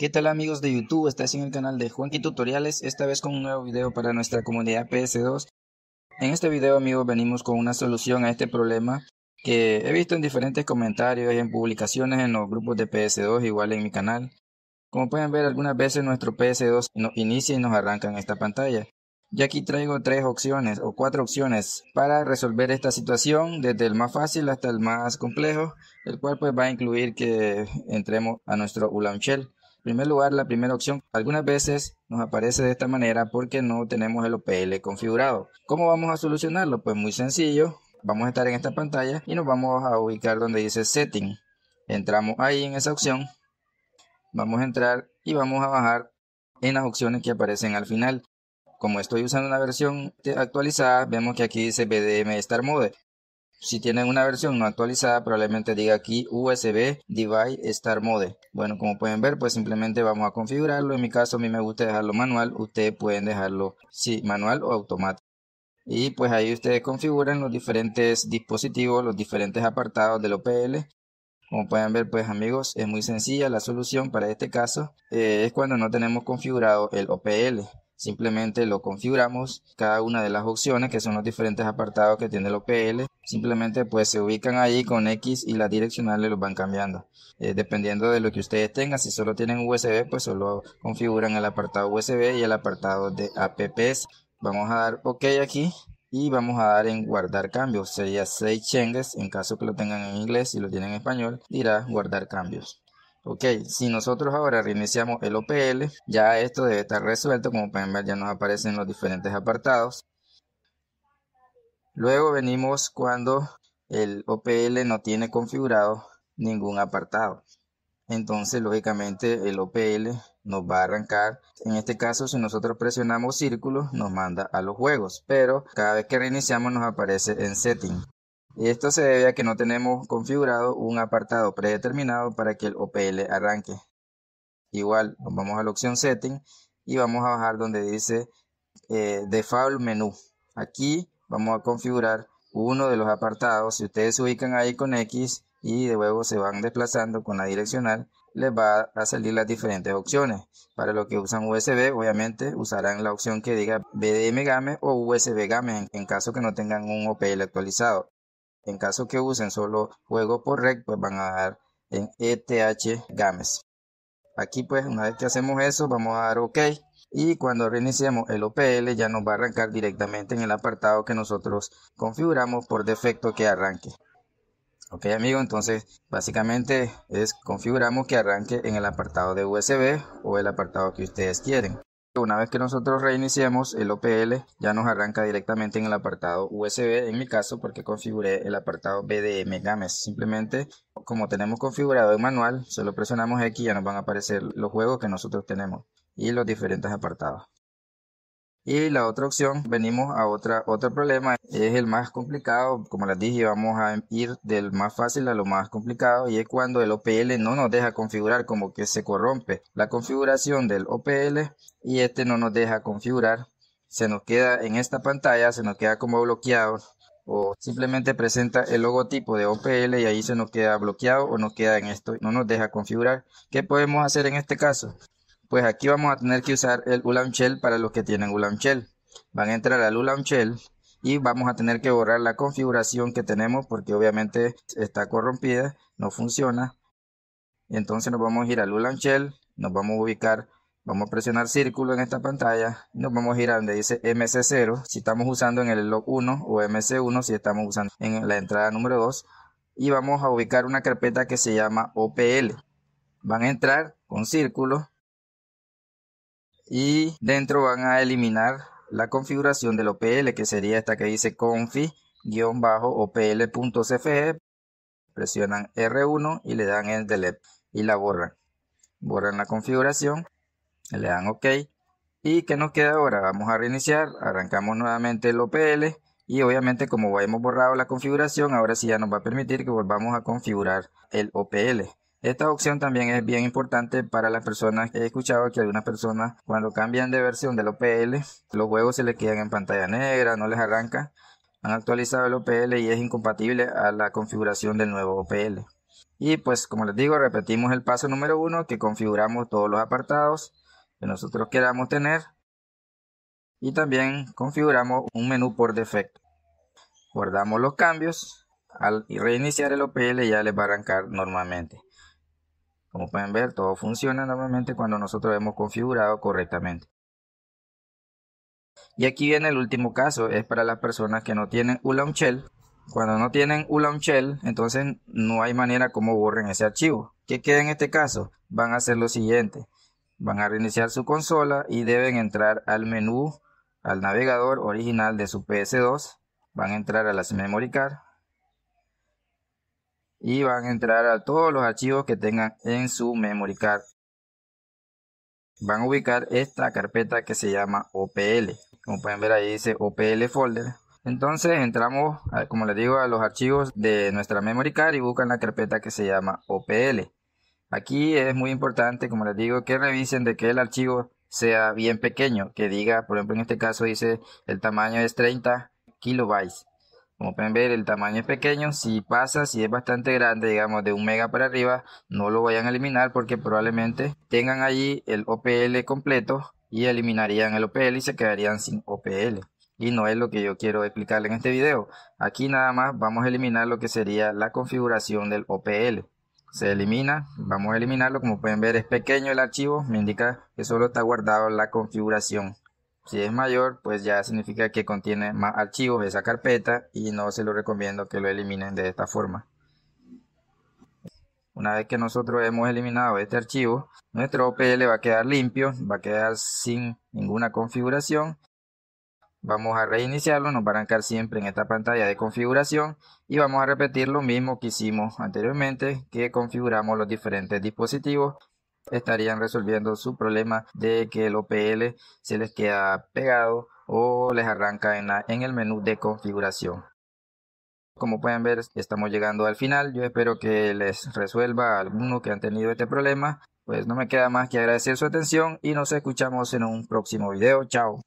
¿Qué tal amigos de YouTube? Estás en el canal de Juanqui Tutoriales, esta vez con un nuevo video para nuestra comunidad PS2. En este video amigos venimos con una solución a este problema que he visto en diferentes comentarios y en publicaciones en los grupos de PS2, igual en mi canal. Como pueden ver algunas veces nuestro PS2 nos inicia y nos arranca en esta pantalla. Y aquí traigo tres opciones o cuatro opciones para resolver esta situación desde el más fácil hasta el más complejo, el cual pues va a incluir que entremos a nuestro Shell en primer lugar, la primera opción algunas veces nos aparece de esta manera porque no tenemos el OPL configurado. ¿Cómo vamos a solucionarlo? Pues muy sencillo. Vamos a estar en esta pantalla y nos vamos a ubicar donde dice Setting. Entramos ahí en esa opción. Vamos a entrar y vamos a bajar en las opciones que aparecen al final. Como estoy usando una versión actualizada, vemos que aquí dice BDM Star Mode. Si tienen una versión no actualizada, probablemente diga aquí USB Device Star Mode. Bueno, como pueden ver, pues simplemente vamos a configurarlo. En mi caso, a mí me gusta dejarlo manual. Ustedes pueden dejarlo, sí, manual o automático. Y pues ahí ustedes configuran los diferentes dispositivos, los diferentes apartados del OPL. Como pueden ver, pues amigos, es muy sencilla la solución para este caso. Eh, es cuando no tenemos configurado el OPL simplemente lo configuramos cada una de las opciones que son los diferentes apartados que tiene el OPL Simplemente pues se ubican ahí con X y las direccionales los van cambiando. Eh, dependiendo de lo que ustedes tengan, si solo tienen USB, pues solo configuran el apartado USB y el apartado de apps. Vamos a dar OK aquí y vamos a dar en guardar cambios. Sería 6 changes en caso que lo tengan en inglés, y lo tienen en español, dirá guardar cambios. Ok, si nosotros ahora reiniciamos el OPL, ya esto debe estar resuelto, como pueden ver ya nos aparecen los diferentes apartados. Luego venimos cuando el OPL no tiene configurado ningún apartado. Entonces, lógicamente, el OPL nos va a arrancar. En este caso, si nosotros presionamos círculo, nos manda a los juegos. Pero cada vez que reiniciamos nos aparece en setting. Y esto se debe a que no tenemos configurado un apartado predeterminado para que el OPL arranque. Igual, nos vamos a la opción setting y vamos a bajar donde dice eh, default menu. Aquí vamos a configurar uno de los apartados. Si ustedes se ubican ahí con X y de luego se van desplazando con la direccional, les va a salir las diferentes opciones. Para los que usan USB, obviamente usarán la opción que diga BDM Game o USB Games. en caso que no tengan un OPL actualizado. En caso que usen solo juego por red, pues van a dar en ETH Games. Aquí pues una vez que hacemos eso, vamos a dar OK y cuando reiniciamos el OPL ya nos va a arrancar directamente en el apartado que nosotros configuramos por defecto que arranque. Ok amigo, entonces básicamente es configuramos que arranque en el apartado de USB o el apartado que ustedes quieren. Una vez que nosotros reiniciamos el OPL ya nos arranca directamente en el apartado USB en mi caso porque configuré el apartado BDM Games. Simplemente como tenemos configurado el manual, solo presionamos X y ya nos van a aparecer los juegos que nosotros tenemos y los diferentes apartados. Y la otra opción, venimos a otra, otro problema, es el más complicado, como les dije, vamos a ir del más fácil a lo más complicado y es cuando el OPL no nos deja configurar, como que se corrompe la configuración del OPL y este no nos deja configurar, se nos queda en esta pantalla, se nos queda como bloqueado o simplemente presenta el logotipo de OPL y ahí se nos queda bloqueado o nos queda en esto, no nos deja configurar. ¿Qué podemos hacer en este caso? Pues aquí vamos a tener que usar el Ulam Shell para los que tienen Ulam Shell. Van a entrar al Ulam Shell y vamos a tener que borrar la configuración que tenemos porque obviamente está corrompida, no funciona. Entonces nos vamos a ir al Ulam Shell, nos vamos a ubicar Vamos a presionar círculo en esta pantalla nos vamos a ir a donde dice MC0 si estamos usando en el log 1 o MC1 si estamos usando en la entrada número 2 y vamos a ubicar una carpeta que se llama OPL. Van a entrar con círculo y dentro van a eliminar la configuración del OPL que sería esta que dice config-opl.cfg presionan R1 y le dan el delete y la borran borran la configuración le dan OK y que nos queda ahora vamos a reiniciar arrancamos nuevamente el OPL y obviamente como hemos borrado la configuración ahora sí ya nos va a permitir que volvamos a configurar el OPL esta opción también es bien importante para las personas. He escuchado que algunas personas cuando cambian de versión del OPL, los juegos se les quedan en pantalla negra, no les arranca. Han actualizado el OPL y es incompatible a la configuración del nuevo OPL. Y pues como les digo, repetimos el paso número uno que configuramos todos los apartados que nosotros queramos tener. Y también configuramos un menú por defecto. Guardamos los cambios. Al reiniciar el OPL ya les va a arrancar normalmente. Como pueden ver, todo funciona normalmente cuando nosotros hemos configurado correctamente. Y aquí viene el último caso, es para las personas que no tienen Ulam Shell. Cuando no tienen Ulam Shell, entonces no hay manera como borren ese archivo. ¿Qué queda en este caso? Van a hacer lo siguiente. Van a reiniciar su consola y deben entrar al menú, al navegador original de su PS2. Van a entrar a las Memory Card, y van a entrar a todos los archivos que tengan en su memory card. Van a ubicar esta carpeta que se llama OPL. Como pueden ver ahí dice OPL folder. Entonces entramos, como les digo, a los archivos de nuestra memory card y buscan la carpeta que se llama OPL. Aquí es muy importante, como les digo, que revisen de que el archivo sea bien pequeño, que diga, por ejemplo, en este caso dice el tamaño es 30 kilobytes. Como pueden ver, el tamaño es pequeño. Si pasa, si es bastante grande, digamos de un mega para arriba, no lo vayan a eliminar porque probablemente tengan allí el OPL completo y eliminarían el OPL y se quedarían sin OPL. Y no es lo que yo quiero explicarle en este video. Aquí nada más vamos a eliminar lo que sería la configuración del OPL. Se elimina, vamos a eliminarlo. Como pueden ver es pequeño el archivo, me indica que solo está guardado la configuración. Si es mayor, pues ya significa que contiene más archivos de esa carpeta y no se lo recomiendo que lo eliminen de esta forma. Una vez que nosotros hemos eliminado este archivo, nuestro OPL va a quedar limpio, va a quedar sin ninguna configuración. Vamos a reiniciarlo, nos va a arrancar siempre en esta pantalla de configuración y vamos a repetir lo mismo que hicimos anteriormente, que configuramos los diferentes dispositivos estarían resolviendo su problema de que el OPL se les queda pegado o les arranca en, en el menú de configuración. Como pueden ver, estamos llegando al final. Yo espero que les resuelva a alguno que han tenido este problema. Pues no me queda más que agradecer su atención y nos escuchamos en un próximo video. Chao.